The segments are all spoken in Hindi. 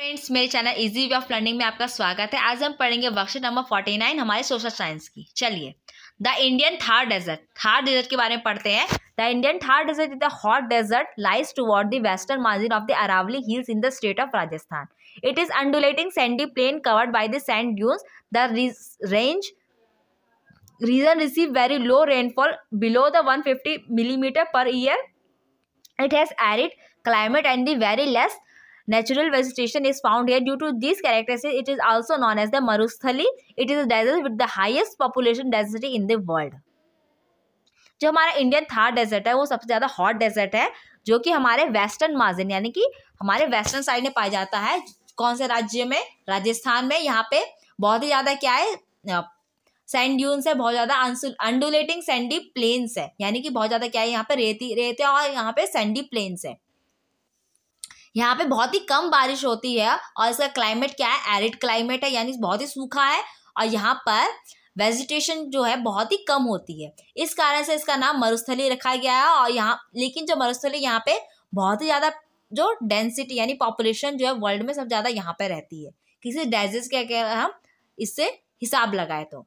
फ्रेंड्स मेरे channel easy way of learning में आपका स्वागत है आज हम पढ़ेंगे वर्कशीट नंबर फोर्टी नाइन हमारे सोशल साइंस की चलिए the Indian Thar desert Thar desert के बारे में पढ़ते हैं the Indian Thar desert is the hot desert lies toward the western margin of the Aravalli hills in the state of Rajasthan it is undulating sandy plain covered by the sand dunes the range region receive very low rainfall below the one fifty millimetre per year it has arid climate and the very less natural vegetation is found here. Due to these characteristics, it is also known as the Marusthali. It is a desert with the highest population density in जो हमारा इंडियन थार डेजर्ट है वो सबसे ज़्यादा हॉट डेजर्ट है जो कि हमारे वेस्टर्न मार्जिन यानी कि हमारे वेस्टर्न साइड में पाया जाता है कौन से राज्य में राजस्थान में यहाँ पे बहुत ही ज़्यादा क्या है सैंड ड्यून्स है बहुत ज़्यादा अंडुलेटिंग सैंडी प्लेन्स है यानी कि बहुत ज़्यादा क्या है यहाँ पे रेती रेत है और यहाँ पे सैंडी प्लेन्स है यहाँ पे बहुत ही कम बारिश होती है और इसका क्लाइमेट क्या है एरिड क्लाइमेट है यानी बहुत ही सूखा है और यहाँ पर वेजिटेशन जो है बहुत ही कम होती है इस कारण से इसका नाम मरुस्थली रखा गया है और यहाँ लेकिन जो मरुस्थली यहाँ पे बहुत ही ज़्यादा जो डेंसिटी यानी पॉपुलेशन जो है वर्ल्ड में सबसे ज़्यादा यहाँ पे रहती है किसी डेजेस क्या कह रहे हम इससे हिसाब लगाए तो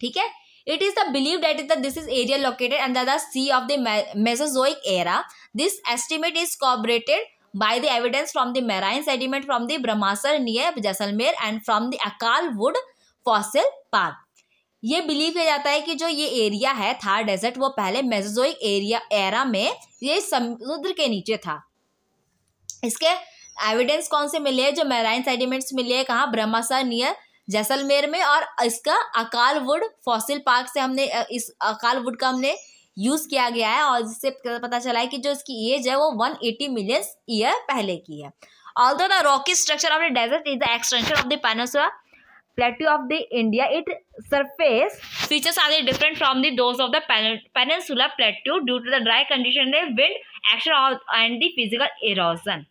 ठीक है it is the believe date is this is area located and the sea of the Mesozoic era this estimate is corroborated by the evidence from the marine sediment from the Brahmsar near Jaisalmer and from the Akal wood fossil park ये बिलीव किया जाता है कि जो ये एरिया है थार डेजर्ट वो पहले मेजोजोइक एरिया एरा में ये समुद्र के नीचे था इसके एविडेंस कौन से मिले हैं जो मेराइन सेडिमेंट्स मिले हैं कहाँ ब्रह्मासर नियर जैसलमेर में और इसका अकाल वुड फॉसिल पार्क से हमने इस अकाल वुड का हमने यूज़ किया गया है और जिससे पता चला है कि जो इसकी एज है वो 180 एटी मिलियन ईयर पहले की है all the rocky structure of the desert is the extension of the peninsula plateau of the India it surface features are different from the those of the peninsula plateau due to the dry condition wind action and the physical erosion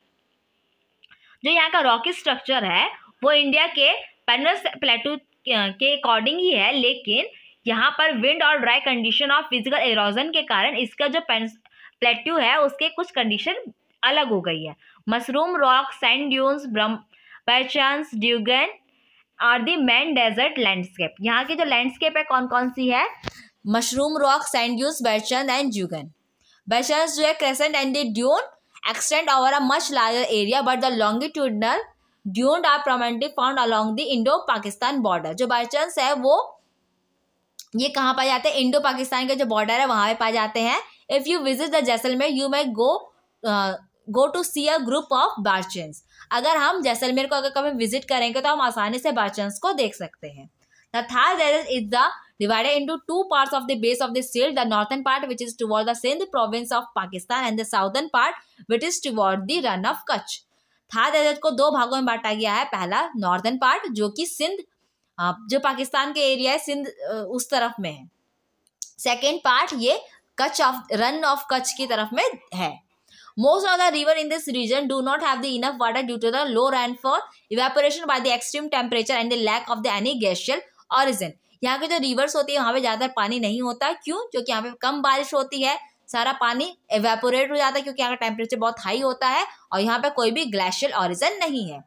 जो यहाँ का रॉकी स्ट्रक्चर है वो इंडिया के पेनरस प्लेटू uh, के अकॉर्डिंग ही है लेकिन यहाँ पर विंड और dry condition of physical erosion के कारण इसका जो पेन प्लेट्यू है उसके कुछ कंडीशन अलग हो गई है mushroom rock sand dunes barchans ड्यूगन are the main desert landscape यहाँ की जो लैंडस्केप है कौन कौन सी है mushroom rock sand dunes barchan and ड्यूगन बैचन जो है crescent and the dune extend over a much larger area but the longitudinal dunes are prominently found along the Indo Pakistan border जो बाई चांस है वो ये कहाँ पाए जाते हैं इंडो पाकिस्तान के जो बॉर्डर है वहाँ पे पाए जाते हैं if you visit the Jaisalmer you may go go to see a group of barchans अगर हम जैसलमेर को अगर कभी विजिट करेंगे तो हम आसानी से बारचेंस को देख सकते हैं the Thar desert is the divided into two part of the base of the seal the northern part which is toward the Sindh province of Pakistan and the southern part which is toward the Rann of Kutch Thar desert को दो भागों में बांटा गया है पहला नॉर्दर्न पार्ट जो कि सिंध जो पाकिस्तान के एरिया है सिंध उस तरफ में है सेकेंड पार्ट ये कच ऑफ रन ऑफ कच की तरफ में है most of the river in this region do not have the enough water due to the low rain for evaporation by the extreme temperature and the lack of the any glacial origin यहाँ के जो रिवर्स होती है वहाँ पे ज़्यादातर पानी नहीं होता क्यों क्योंकि यहाँ पे कम बारिश होती है सारा पानी एवेपोरेट हो जाता है क्योंकि यहाँ का टेम्परेचर बहुत हाई होता है और यहाँ पर कोई भी ग्लेशियल ऑरिजन नहीं है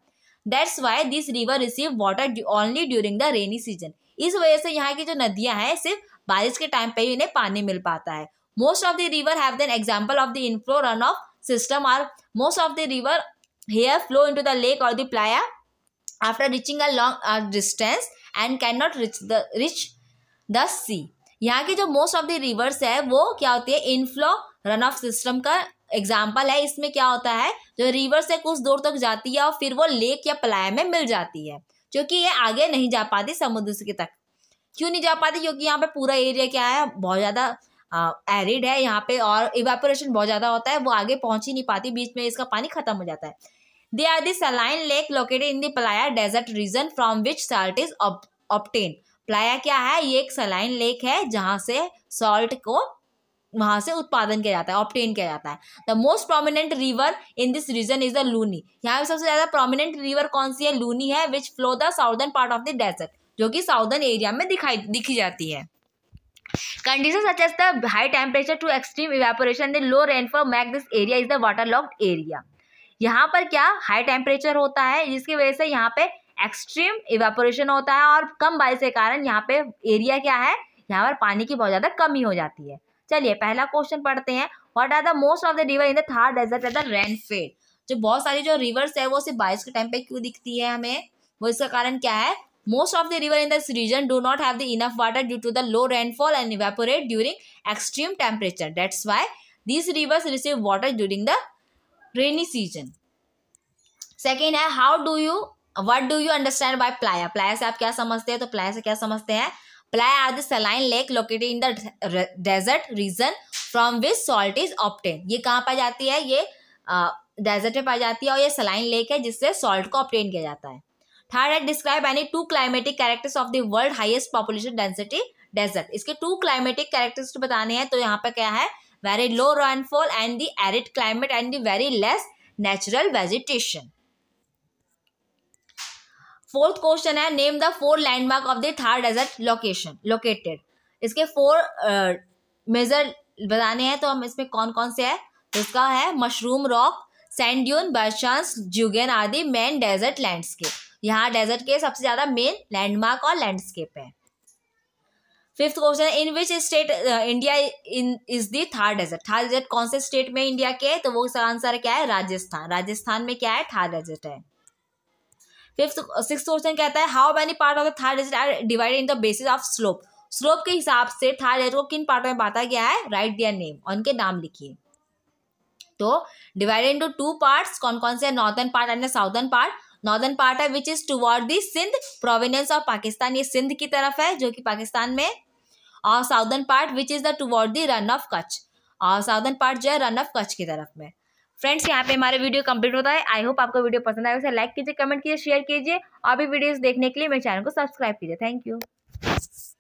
that's why this river receive water only during the rainy season इस वजह से यहाँ की जो नदियाँ हैं सिर्फ बारिश के टाइम पर ही इन्हें पानी मिल पाता है most of the river have then example of the inflow run off system are most of the river here flow into the lake और the playa after reaching a long distance and can not reach the reach the sea यहाँ के जो मोस्ट ऑफ द रिवर्स है वो क्या होती है इनफ्लो रन ऑफ सिस्टम का एग्जाम्पल है इसमें क्या होता है जो रिवर्स से कुछ दूर तक जाती है और फिर वो लेक या पलाय में मिल जाती है क्योंकि ये आगे नहीं जा पाती समुद्र के तक क्यों नहीं जा पाती क्योंकि यहाँ पे पूरा एरिया क्या है बहुत ज़्यादा एरिड है यहाँ पे और इवेपोरेशन बहुत ज़्यादा होता है वो आगे पहुँच ही नहीं पाती बीच में इसका पानी खत्म हो जाता है they are saline lake located in the playa desert region from which salt is obtain playa क्या है ये एक सलाइन लेक है जहाँ से सॉल्ट को वहां से उत्पादन किया जाता है ऑप्टेन किया जाता है the most prominent river in this region is the Luni यहाँ पे सबसे ज़्यादा प्रोमिनेंट रिवर कौन सी है लूनी है which flow the southern part of the desert जो कि साउदर्न एरिया में दिखाई दिखी जाती है condition such as the high temperature to extreme evaporation evaporation low rainfall make this area is the water locked area यहाँ पर क्या हाई टेम्परेचर होता है जिसकी वजह से यहाँ पे एक्सट्रीम इवेपोरेशन होता है और कम बारिश के कारण यहाँ पे एरिया क्या है यहाँ पर पानी की बहुत ज़्यादा कमी हो जाती है चलिए पहला क्वेश्चन पढ़ते हैं what are the most of the river in the Thar desert at the rainfed जो बहुत सारी जो रिवर्स है वो सिर्फ बारिश के टाइम पे क्यों दिखती है हमें वो इसका कारण क्या है most of the river in this region do not have the enough water due to the low rainfall and evaporate during extreme temperature that's why this rivers receive water during the rainy season second है how do you what do you understand by playa playa से आप क्या समझते हैं तो प्लाया से क्या समझते हैं playa are the saline lake located in the desert region from which salt is obtain ये कहाँ पाई जाती है ये डेजर्ट में पाई जाती है और ये सलाइन लेक है जिससे सॉल्ट को ऑप्टेन किया जाता है थर्ड है describe any two climatic characters of the world highest population density desert इसके टू क्लाइमेटिक कैरेक्टर्स बताने हैं तो यहाँ पर क्या है very low rainfall and the arid climate and the very less natural vegetation fourth question है name the four landmark of the Thar desert location located इसके फोर मेजर बताने हैं तो हम इसमें कौन तो कौन से है इसका है मशरूम रॉक सैंड्यून ड्यून जुगेन आदि मेन डेजर्ट लैंडस्केप यहाँ डेजर्ट के सबसे ज़्यादा मेन लैंडमार्क और लैंडस्केप है fifth question in which state India in is the Thar desert Thar desert कौन से स्टेट में इंडिया के है तो वो इसका आंसर क्या है राजस्थान राजस्थान में क्या है थार डेजर्ट है फिफ्थ सिक्स क्वेश्चन कहता है how many part of the Thar desert are divide in the basis of slope slope के हिसाब से थर्ड डेजर्ट को किन पार्टों में बांटा गया है राइट दियर नेम और इनके नाम लिखिए तो डिवाइडेड इंटू टू पार्ट्स कौन कौन से northern part and southern part northern part है which is toward the Sindh province of Pakistan ये सिंध की तरफ है जो कि पाकिस्तान में और southern part which is the toward the Rann of Kutch और साउदर्न पार्ट जो है रन ऑफ कच्छ की तरफ में फ्रेंड्स यहाँ पे हमारा वीडियो कंप्लीट होता है आई होप आपको वीडियो पसंद आया उसे लाइक कीजिए कमेंट कीजिए शेयर कीजिए और भी वीडियोस देखने के लिए मेरे चैनल को सब्सक्राइब कीजिए थैंक यू